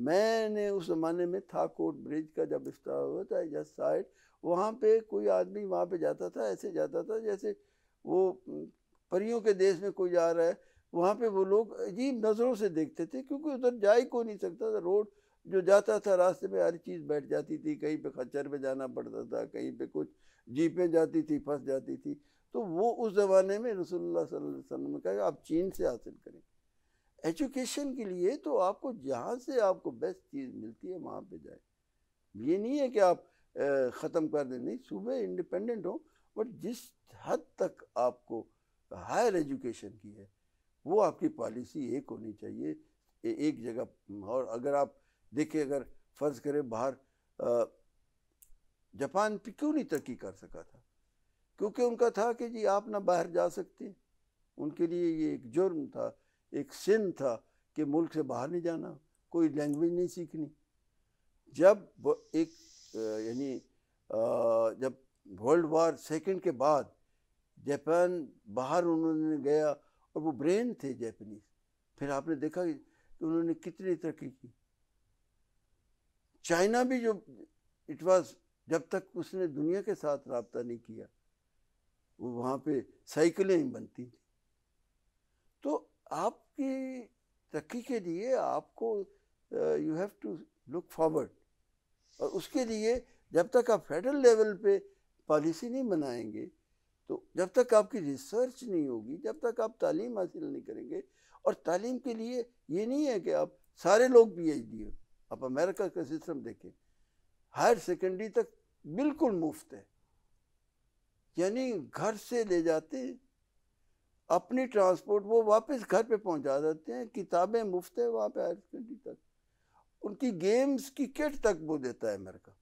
मैंने उस ज़माने में था कोट ब्रिज का जब इफ्तार हुआ था जस्ट साइड वहाँ पे कोई आदमी वहाँ पे जाता था ऐसे जाता था जैसे वो परियों के देश में कोई जा रहा है वहाँ पे वो लोग अजीब नज़रों से देखते थे क्योंकि उधर जा ही कोई नहीं सकता था रोड जो जाता था रास्ते में हर चीज़ बैठ जाती थी कहीं पे खच्चर पे जाना पड़ता था कहीं पे कुछ जीपें जाती थी फंस जाती थी तो वो उस ज़माने में रसोल्ला वसल्लम ने कहा आप चीन से हासिल करें एजुकेशन के लिए तो आपको जहाँ से आपको बेस्ट चीज़ मिलती है वहाँ पे जाए ये नहीं है कि आप ख़त्म कर दें नहीं सुबह इंडिपेंडेंट हो बट जिस हद तक आपको हायर एजुकेशन की है वो आपकी पॉलिसी एक होनी चाहिए एक जगह और अगर आप देखिए अगर फ़र्ज़ करें बाहर जापान पे क्यों नहीं तरक्की कर सका था क्योंकि उनका था कि जी आप ना बाहर जा सकते उनके लिए ये एक जुर्म था एक सिन था कि मुल्क से बाहर नहीं जाना कोई लैंग्वेज नहीं सीखनी जब एक यानी जब वर्ल्ड वार सेकंड के बाद जापान बाहर उन्होंने गया और वो ब्रेन थे जापनीज फिर आपने देखा कि उन्होंने कितनी तरक्की की चाइना भी जो इट वाज जब तक उसने दुनिया के साथ रबता नहीं किया वो वहाँ पे साइकिलें ही बनती थी तो आपकी तरक्की के लिए आपको you have to look forward और उसके लिए जब तक आप फेडरल लेवल पे पॉलिसी नहीं बनाएंगे तो जब तक आपकी रिसर्च नहीं होगी जब तक आप तालीम हासिल नहीं करेंगे और तालीम के लिए ये नहीं है कि आप सारे लोग पी एच डी हो आप अमेरिका का सिस्टम देखें हायर सेकेंडरी तक बिल्कुल मुफ्त है यानी घर से ले जाते अपनी ट्रांसपोर्ट वो वापस घर पे पहुंचा देते हैं किताबें मुफ्त है वहाँ पे हायर सेकेंडरी तक उनकी गेम्स की किट तक वो देता है अमेरिका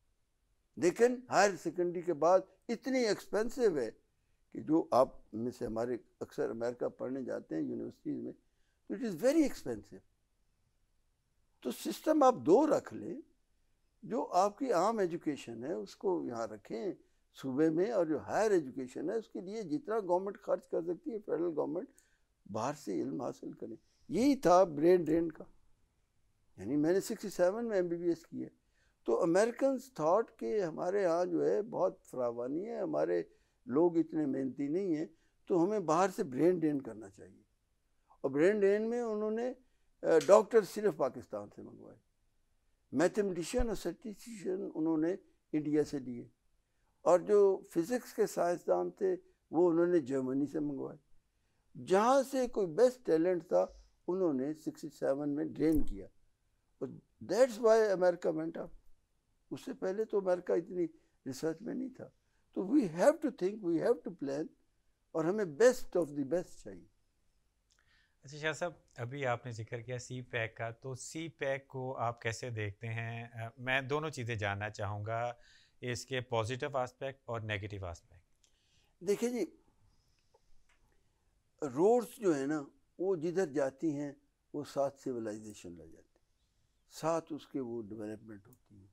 लेकिन हायर सेकेंडरी के बाद इतनी एक्सपेंसिव है कि जो आप में से हमारे अक्सर अमेरिका पढ़ने जाते हैं यूनिवर्सिटीज़ में तो इट इज़ वेरी एक्सपेंसिव तो सिस्टम आप दो रख लें जो आपकी आम एजुकेशन है उसको यहाँ रखें सूबे में और जो हायर एजुकेशन है उसके लिए जितना गवर्नमेंट खर्च कर सकती है फेडरल गवर्नमेंट बाहर से इल्म हासिल करें यही था ब्रेन ड्रेन का यानी मैंने सिक्सटी सेवन में एम बी बी एस किया तो अमेरिकन थाट के हमारे यहाँ जो है बहुत फरावानी है हमारे लोग इतने मेहनती नहीं हैं तो हमें बाहर से ब्रेन ड्रेन करना चाहिए और ब्रेन ड्रेन में उन्होंने डॉक्टर सिर्फ पाकिस्तान से मंगवाए मैथमेटिशियन और सर्टिफिकेशन उन्होंने इंडिया से लिए और जो फिज़िक्स के साइंसदान थे वो उन्होंने जर्मनी से मंगवाए जहाँ से कोई बेस्ट टैलेंट था उन्होंने 67 में ड्रेन किया और दैट्स वाई अमेरिका मेंटा उससे पहले तो अमेरिका इतनी रिसर्च में नहीं था तो we have to think we have to plan और हमें बेस्ट ऑफ द बेस्ट चाहिए अच्छा शाह साहब अभी आपने जिक्र किया सी पैक का तो सी पैक को आप कैसे देखते हैं मैं दोनों चीज़ें जानना चाहूँगा इसके पॉजिटिव आस्पेक्ट और नेगेटिव आस्पेक्ट देखिए जी रोड्स जो है ना वो जिधर जाती हैं वो साथ सिविलाइजेशन लग जाती साथ उसके वो डेवलपमेंट होती है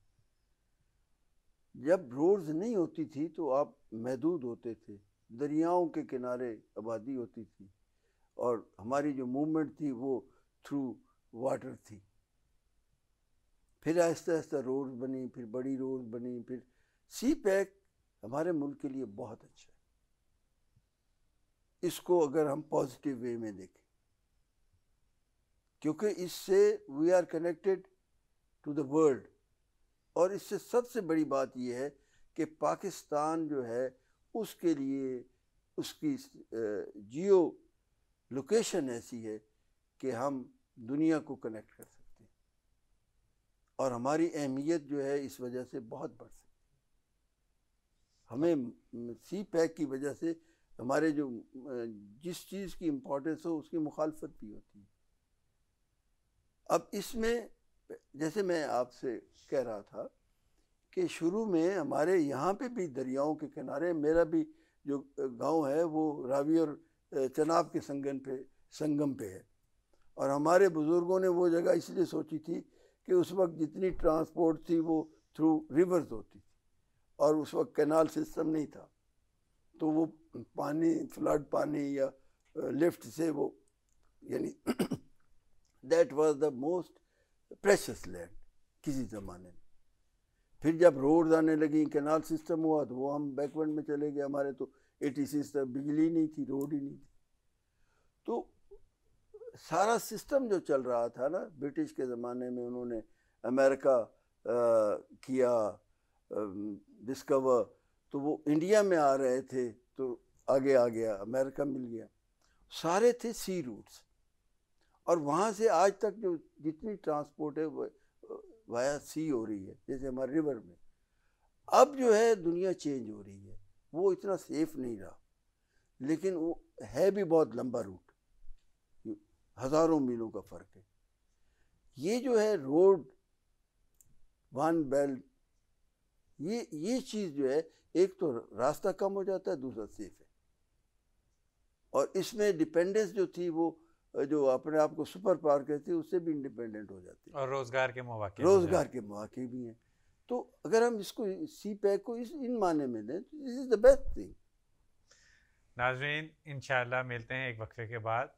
जब रोड्स नहीं होती थी तो आप महदूद होते थे दरियाओं के किनारे आबादी होती थी और हमारी जो मूवमेंट थी वो थ्रू वाटर थी फिर आहिस्ता आहिस्ता रोड बनी फिर बड़ी रोड बनी फिर सी पैक हमारे मुल्क के लिए बहुत अच्छा है इसको अगर हम पॉजिटिव वे में देखें क्योंकि इससे we are connected to the world और इससे सबसे बड़ी बात यह है कि पाकिस्तान जो है उसके लिए उसकी जियो लोकेशन ऐसी है कि हम दुनिया को कनेक्ट कर सकते हैं और हमारी अहमियत जो है इस वजह से बहुत बढ़ सकती है हमें सी पैक की वजह से हमारे जो जिस चीज़ की इम्पोर्टेंस हो उसकी मुखालफत भी होती है अब इसमें जैसे मैं आपसे कह रहा था कि शुरू में हमारे यहाँ पे भी दरियाओं के किनारे मेरा भी जो गांव है वो रावी और चनाब के संगम पे संगम पे है और हमारे बुज़ुर्गों ने वो जगह इसलिए सोची थी कि उस वक्त जितनी ट्रांसपोर्ट थी वो थ्रू रिवर्स होती थी और उस वक्त कैनाल सिस्टम नहीं था तो वो पानी फ्लड पानी या लिफ्ट से वो यानी that was the most precious land किसी ज़माने में फिर जब रोड आने लगी कैनाल सिस्टम हुआ तो वो हम बैकवर्ड में चले गए हमारे तो एटी सिक्स तक बिजली नहीं थी रोड ही नहीं थी तो सारा सिस्टम जो चल रहा था ना ब्रिटिश के ज़माने में उन्होंने अमेरिका आ, किया डिस्कवर तो वो इंडिया में आ रहे थे तो आगे आ गया अमेरिका मिल गया सारे थे सी रूट्स और वहाँ से आज तक जो जितनी ट्रांसपोर्ट है वाया सी हो रही है जैसे हमारे रिवर में अब जो है दुनिया चेंज हो रही है वो इतना सेफ नहीं रहा लेकिन वो है भी बहुत लंबा रूट हज़ारों मीलों का फ़र्क है ये जो है रोड वन बेल्ट ये ये चीज़ जो है एक तो रास्ता कम हो जाता है दूसरा सेफ है और इसमें डिपेंडेंस जो थी वो जो अपने आप को सुपर पावर कहती है उससे भी इंडिपेंडेंट हो जाती है और रोज़गार के मौके रोज़गार के मौके भी हैं तो अगर हम इसको सी पैक को इस इन माने में दें तो this is the best thing नाजरीन इन मिलते हैं एक वक्त के बाद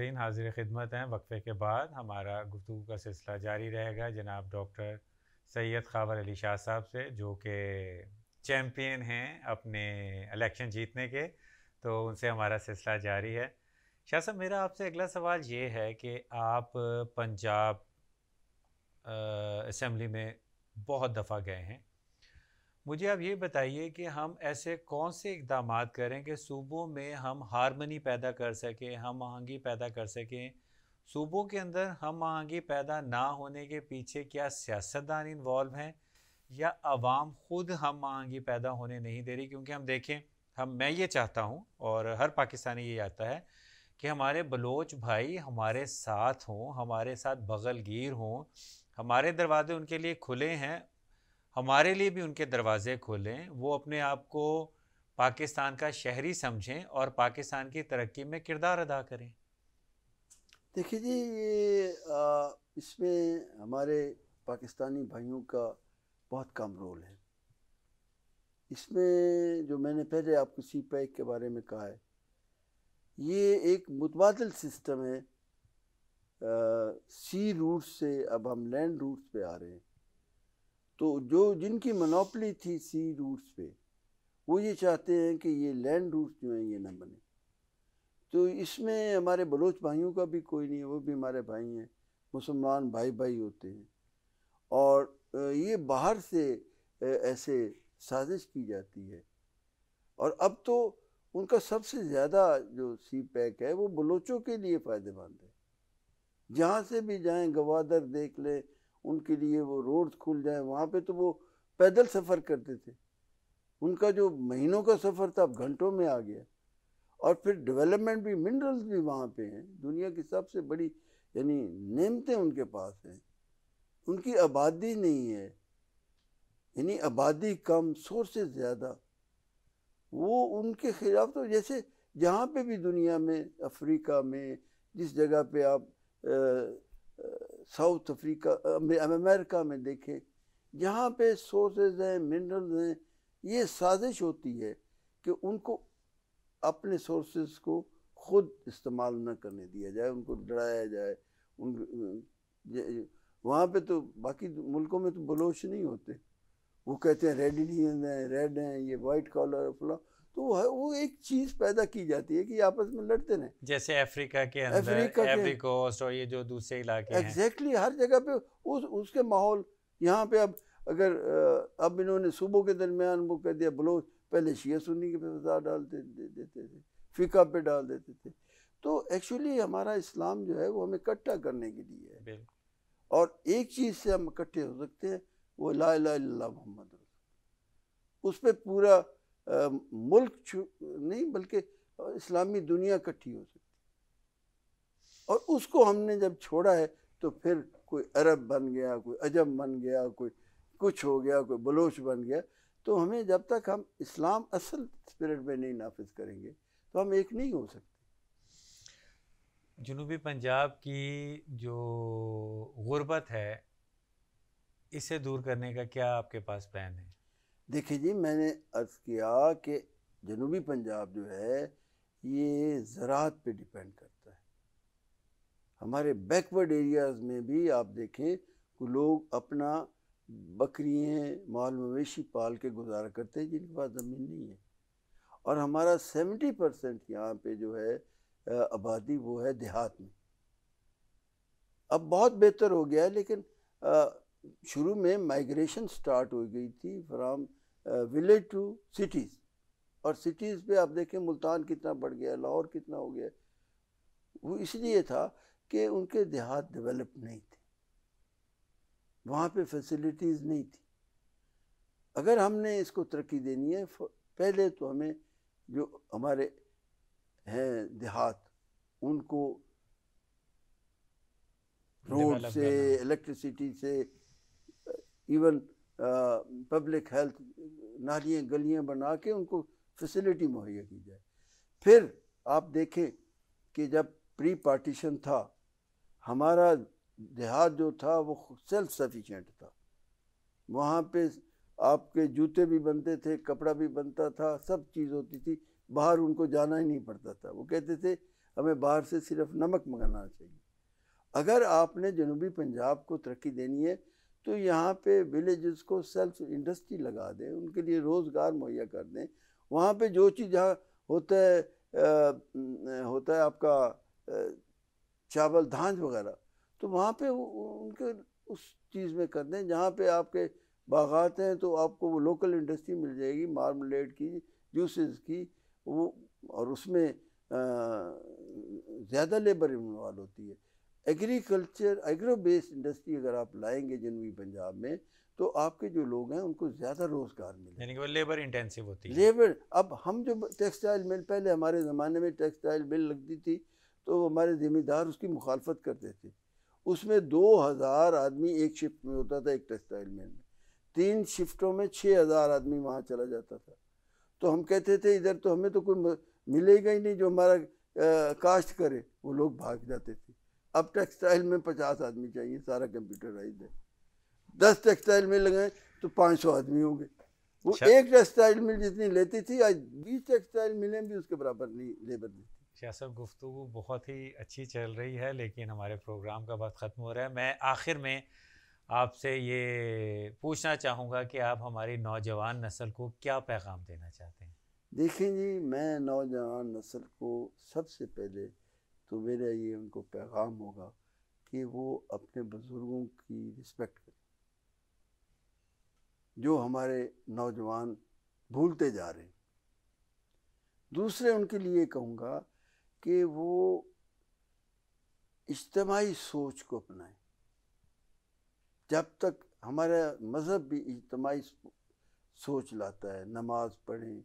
नाजरीन हाजिर खिदमत हैं वक्फ़े के बाद हमारा गुफ्तु का सिलसिला जारी रहेगा जनाब डॉक्टर सैयद खावर अली शाह साहब से जो कि चैम्पियन हैं अपने इलेक्शन जीतने के तो उनसे हमारा सिलसिला जारी है शाह साहब मेरा आपसे अगला सवाल ये है कि आप पंजाब असम्बली में बहुत दफ़ा गए हैं मुझे आप ये बताइए कि हम ऐसे कौन से इकदाम करें कि सूबों में हम हारमनी पैदा कर सकें हम आहंगी पैदा कर सकें सूबों के अंदर हम आहंगी पैदा ना होने के पीछे क्या सियासतदान इन्वॉल्व हैं या आवाम ख़ुद हम आहंगी पैदा होने नहीं दे रही क्योंकि हम देखें हम मैं ये चाहता हूँ और हर पाकिस्तानी ये आता है कि हमारे बलोच भाई हमारे साथ हों हमारे साथ बगलगीर हों हमारे दरवाजे उनके लिए खुले हैं हमारे लिए भी उनके दरवाज़े खोलें वो अपने आप को पाकिस्तान का शहरी समझें और पाकिस्तान की तरक्की में किरदार अदा करें देखिए जी ये इसमें हमारे पाकिस्तानी भाइयों का बहुत कम रोल है इसमें जो मैंने पहले आपको सी पैक के बारे में कहा है ये एक मुतबादल सिस्टम है आ, सी रूट से अब हम लैंड रूट्स पे आ रहे हैं तो जो जिनकी मनोपली थी सी रूट्स पे वो ये चाहते हैं कि ये लैंड रूट्स जो हैं ये ना बने तो इसमें हमारे बलोच भाइयों का भी कोई नहीं है वो भी हमारे भाई हैं मुसलमान भाई भाई होते हैं और ये बाहर से ऐसे साजिश की जाती है और अब तो उनका सबसे ज़्यादा जो सी पैक है वो बलोचों के लिए फ़ायदेमंद है जहाँ से भी जाएं गवादर देख लें उनके लिए वो रोड खुल जाए वहाँ पे तो वो पैदल सफ़र करते थे उनका जो महीनों का सफ़र था अब घंटों में आ गया और फिर डेवलपमेंट भी मिनरल्स भी वहाँ पे हैं दुनिया की सबसे बड़ी यानी नियमतें उनके पास हैं उनकी आबादी नहीं है यानी आबादी कम सोर्सेज ज़्यादा वो उनके ख़िलाफ़ तो जैसे जहाँ पे भी दुनिया में अफ्रीका में जिस जगह पे आप आ, साउथ अफ्रीका अमेरिका में देखें जहाँ पे सोर्सेज हैं मिनरल्स हैं ये साजिश होती है कि उनको अपने सोर्सेज को खुद इस्तेमाल न करने दिया जाए उनको डराया जाए उन वहाँ पे तो बाकी मुल्कों में तो बलोच नहीं होते वो कहते हैं रेड इंडियन हैं रेड हैं ये वाइट कॉलर फला तो वो एक चीज पैदा की जाती है कि आपस में लड़ते रहे जैसे अफ्रीका के अंदर अफ्रीका और ये जो दूसरे इलाके एग्जैक्टली exactly, हर जगह पे उस उसके माहौल यहाँ पे अब अगर अब इन्होंने सूबों के दरमियान वो कर दिया बलोच पहले शिया सुन्नी के पे बाजार डाल दे, दे, देते थे फिका पे डाल देते थे तो एक्चुअली हमारा इस्लाम जो है वो हमें इकट्ठा करने के लिए है और एक चीज़ से हम इकट्ठे हो सकते हैं वो ला मोहम्मद उस पर पूरा आ, मुल्क नहीं बल्कि इस्लामी दुनिया इकट्ठी हो सकती और उसको हमने जब छोड़ा है तो फिर कोई अरब बन गया कोई अजब बन गया कोई कुछ हो गया कोई बलोच बन गया तो हमें जब तक हम इस्लाम असल स्पिरिट में नहीं नाफिज करेंगे तो हम एक नहीं हो सकते जनूबी पंजाब की जो गुरबत है इसे दूर करने का क्या आपके पास प्लान है देखिए जी मैंने अर्ज़ किया कि जनूबी पंजाब जो है ये ज़रात पे डिपेंड करता है हमारे बैकवर्ड एरियाज़ में भी आप देखें कि लोग अपना बकरियाँ माल मवेशी पाल के गुजारा करते हैं जिनके पास ज़मीन नहीं है और हमारा सेवेंटी परसेंट यहाँ पर जो है आबादी वो है देहात में अब बहुत बेहतर हो गया है लेकिन शुरू में माइग्रेशन स्टार्ट हो गई थी फ्राम विलेज टू सिटीज़ और सिटीज़ पे आप देखें मुल्तान कितना बढ़ गया लाहौर कितना हो गया वो इसलिए था कि उनके देहात डेवलप नहीं थे वहाँ पे फैसिलिटीज़ नहीं थी अगर हमने इसको तरक्की देनी है पहले तो हमें जो हमारे हैं देहात उनको रोड से इलेक्ट्रिसिटी से इवन पब्लिक हेल्थ नालियाँ गलियाँ बना के उनको फैसिलिटी मुहैया की जाए फिर आप देखें कि जब प्री पार्टीशन था हमारा देहात जो था वो सेल्फ सफिशेंट था वहाँ पे आपके जूते भी बनते थे कपड़ा भी बनता था सब चीज़ होती थी बाहर उनको जाना ही नहीं पड़ता था वो कहते थे हमें बाहर से सिर्फ नमक मंगाना चाहिए अगर आपने जनूबी पंजाब को तरक्की देनी है तो यहाँ पे विलेज को सेल्फ इंडस्ट्री लगा दें उनके लिए रोज़गार मुहैया कर दें वहाँ पे जो चीज़ होता है आ, होता है आपका आ, चावल धान वगैरह तो वहाँ पे उनके उस चीज़ में कर दें जहाँ पे आपके बागात हैं तो आपको वो लोकल इंडस्ट्री मिल जाएगी मार्मलेट की जूसेस की वो और उसमें ज़्यादा लेबर इन्वॉल्व होती है एग्रीकल्चर एग्रो बेस्ड इंडस्ट्री अगर आप लाएंगे जनूबी पंजाब में तो आपके जो लोग हैं उनको ज़्यादा रोज़गार मिले यानी कि वो लेबर इंटेंसिव होती है लेबर अब हम जो टेक्सटाइल मिल पहले हमारे ज़माने में टेक्सटाइल मिल लगती थी तो हमारे ज़िम्मेदार उसकी मुखालफत करते थे उसमें दो हज़ार आदमी एक शिफ्ट में होता था एक टेक्सटाइल मिल में तीन शिफ्टों में छः हज़ार आदमी वहाँ चला जाता था तो हम कहते थे इधर तो हमें तो कोई मिलेगा ही नहीं जो हमारा काश्त करे वो लोग भाग जाते थे अब टेक्सटाइल में पचास आदमी चाहिए सारा कंप्यूटराइज है दस टेक्सटाइल में लगाए तो पाँच सौ आदमी होंगे वो अच्छा। एक टेक्सटाइल मिल जितनी लेती थी आज बीस टेक्सटाइल मिलें भी उसके बराबर नहीं लेबर देती शाह अच्छा, साहब गुफ्तु बहुत ही अच्छी चल रही है लेकिन हमारे प्रोग्राम का बात ख़त्म हो रहा है मैं आखिर में आपसे ये पूछना चाहूँगा कि आप हमारी नौजवान नस्ल को क्या पैगाम देना चाहते हैं देखें जी मैं नौजवान नस्ल को सबसे पहले तो मेरा ये उनको पैगाम होगा कि वो अपने बुज़ुर्गों की रिस्पेक्ट करें जो हमारे नौजवान भूलते जा रहे हैं दूसरे उनके लिए कहूँगा कि वो इज्तमाही सोच को अपनाएं जब तक हमारा मज़हब भी इज्तमाही सोच लाता है नमाज़ पढ़ें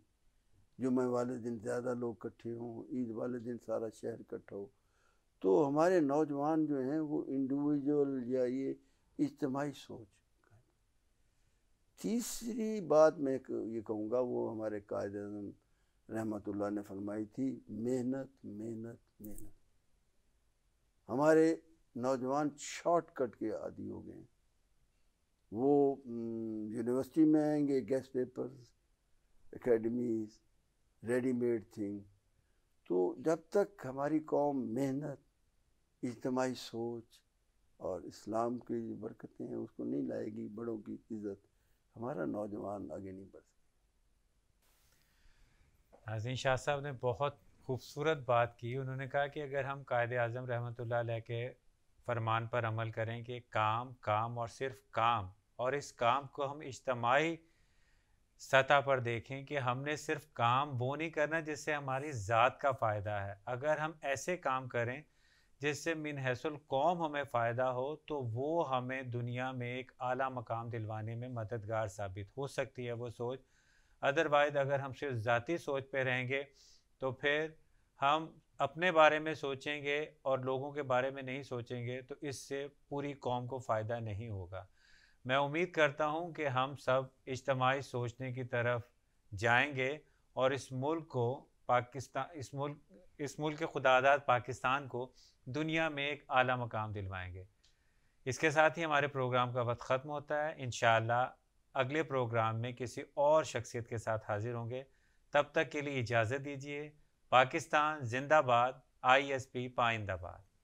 जुम्मे वाले दिन ज़्यादा लोग इकट्ठे हों ईद वाले दिन सारा शहर इकट्ठा हो तो हमारे नौजवान जो हैं वो इंडिविजुअल या ये इज्तमाही सोच तीसरी बात मैं ये कहूँगा वो हमारे कायद अजम रहमत ने फरमाई थी मेहनत मेहनत मेहनत हमारे नौजवान शॉर्टकट के आदि हो गए वो यूनिवर्सिटी में आएंगे guest papers academies readymade thing तो जब तक हमारी कौम मेहनत इज्तमाही सोच और इस्लाम की बरकतें हैं उसको नहीं लाएगी बड़ों की इज्जत हमारा नौजवान आगे नहीं बढ़ सकता नाजीन शाह साहब ने बहुत खूबसूरत बात की उन्होंने कहा कि अगर हम कायद अजम रहमत के फरमान पर अमल करें कि काम काम और सिर्फ काम और इस काम को हम इज्तमाही सतह पर देखें कि हमने सिर्फ काम वो नहीं करना जिससे हमारी ज़ात का फ़ायदा है अगर हम ऐसे काम करें जिससे मिनहसल कौम हमें फ़ायदा हो तो वो हमें दुनिया में एक आला मकाम दिलवाने में मददगार साबित हो सकती है वो सोच अदरवाइज़ अगर हम सिर्फ ज़ाती सोच पे रहेंगे तो फिर हम अपने बारे में सोचेंगे और लोगों के बारे में नहीं सोचेंगे तो इससे पूरी कौम को फ़ायदा नहीं होगा मैं उम्मीद करता हूं कि हम सब इज्तमाही सोचने की तरफ जाएंगे और इस मुल्क को पाकिस्तान इस मुल्क इस मुल्क के खुदादाद पाकिस्तान को दुनिया में एक आला मकाम दिलवाएंगे इसके साथ ही हमारे प्रोग्राम का वक्त ख़त्म होता है इन अगले प्रोग्राम में किसी और शख्सियत के साथ हाजिर होंगे तब तक के लिए इजाज़त दीजिए पाकिस्तान जिंदाबाद आई एस पी पाइंदाबाद